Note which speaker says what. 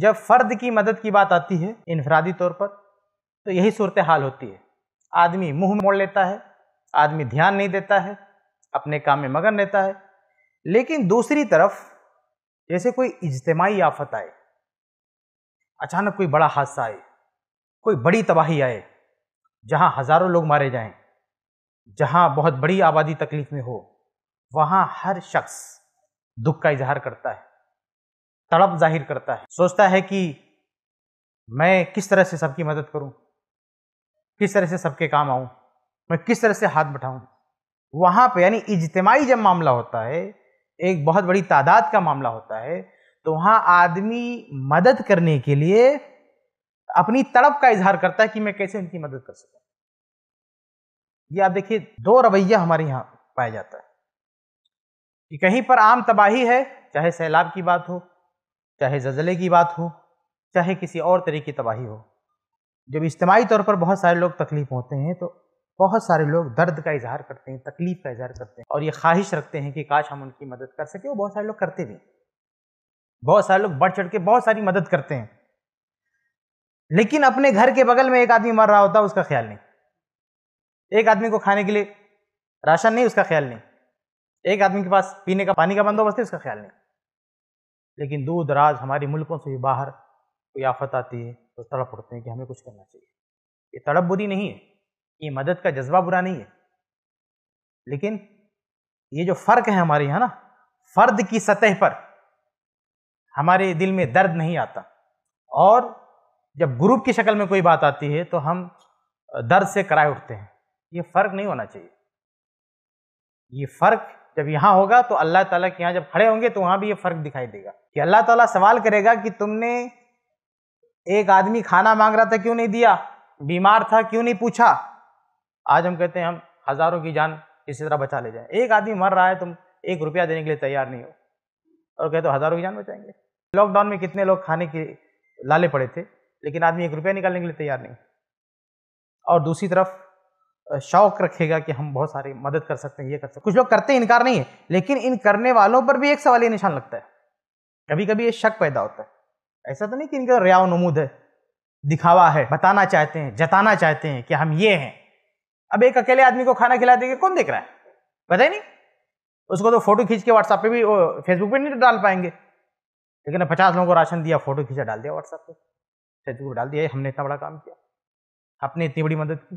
Speaker 1: जब फ़र्द की मदद की बात आती है इनफरादी तौर पर तो यही सूरत हाल होती है आदमी मुंह मोड़ लेता है आदमी ध्यान नहीं देता है अपने काम में मगन रहता है लेकिन दूसरी तरफ जैसे कोई इज्तमाही आफत आए अचानक कोई बड़ा हादसा आए कोई बड़ी तबाही आए जहां हज़ारों लोग मारे जाएं, जहां बहुत बड़ी आबादी तकलीफ़ में हो वहां हर शख्स दुख का इजहार करता है तड़प जाहिर करता है सोचता है कि मैं किस तरह से सबकी मदद करूं किस तरह से सबके काम आऊं मैं किस तरह से हाथ बैठाऊं वहां पे यानी इजतमाही जब मामला होता है एक बहुत बड़ी तादाद का मामला होता है तो वहां आदमी मदद करने के लिए अपनी तड़प का इजहार करता है कि मैं कैसे इनकी मदद कर सकूं ये आप देखिए दो रवैया हमारे यहां पाया जाता है कि कहीं पर आम तबाही है चाहे सैलाब की बात हो चाहे जजले की बात हो चाहे किसी और तरह की तबाही हो जब इज्तमाही तौर पर बहुत सारे लोग तकलीफ होते हैं तो बहुत सारे लोग दर्द का इजहार करते हैं तकलीफ का इजहार करते हैं और ये ख्वाहिश रखते हैं कि काश हम उनकी मदद कर सकें वो बहुत सारे लोग करते भी बहुत सारे लोग बढ़ चढ़ के बहुत सारी मदद करते हैं लेकिन अपने घर के बगल में एक आदमी मर रहा होता है उसका ख्याल नहीं एक आदमी को खाने के लिए राशन नहीं उसका ख्याल नहीं एक आदमी के पास पीने का पानी का बंदोबस्त है उसका ख्याल नहीं लेकिन दूर दराज हमारे मुल्कों से भी बाहर कोई आफत आती है तो तड़प उठते हैं कि हमें कुछ करना चाहिए ये तड़प बुरी नहीं है ये मदद का जज्बा बुरा नहीं है लेकिन ये जो फ़र्क है हमारे यहाँ ना फ़र्द की सतह पर हमारे दिल में दर्द नहीं आता और जब ग्रुप की शक्ल में कोई बात आती है तो हम दर्द से कराए उठते हैं ये फ़र्क नहीं होना चाहिए ये फ़र्क जब यहाँ होगा तो अल्लाह ताला के यहाँ जब खड़े होंगे तो वहाँ भी ये फ़र्क दिखाई देगा कि अल्लाह ताला सवाल करेगा कि तुमने एक आदमी खाना मांग रहा था क्यों नहीं दिया बीमार था क्यों नहीं पूछा आज हम कहते हैं हम हज़ारों की जान इसी तरह बचा ले जाए एक आदमी मर रहा है तुम एक रुपया देने के लिए तैयार नहीं हो और कहते हो तो हज़ारों की जान बचाएंगे लॉकडाउन में कितने लोग खाने के लाले पड़े थे लेकिन आदमी एक रुपया निकालने के लिए तैयार नहीं और दूसरी तरफ शौक रखेगा कि हम बहुत सारी मदद कर सकते हैं ये कर सकते हैं कुछ लोग करते हैं इनकार नहीं है लेकिन इन करने वालों पर भी एक सवाल ये निशान लगता है कभी कभी ये शक पैदा होता है ऐसा तो नहीं कि इनका रियाव नमूद है दिखावा है बताना चाहते हैं जताना चाहते हैं कि हम ये हैं अब एक अकेले आदमी को खाना खिला देंगे कौन देख रहा है पता ही नहीं उसको तो फोटो खींच के व्हाट्सएप पे भी फेसबुक पे नहीं डाल पाएंगे लेकिन पचास लोगों को राशन दिया फोटो खींचा डाल दिया व्हाट्सएप पे फेसबुक पे डाल दिया हमने इतना बड़ा काम किया आपने इतनी बड़ी मदद की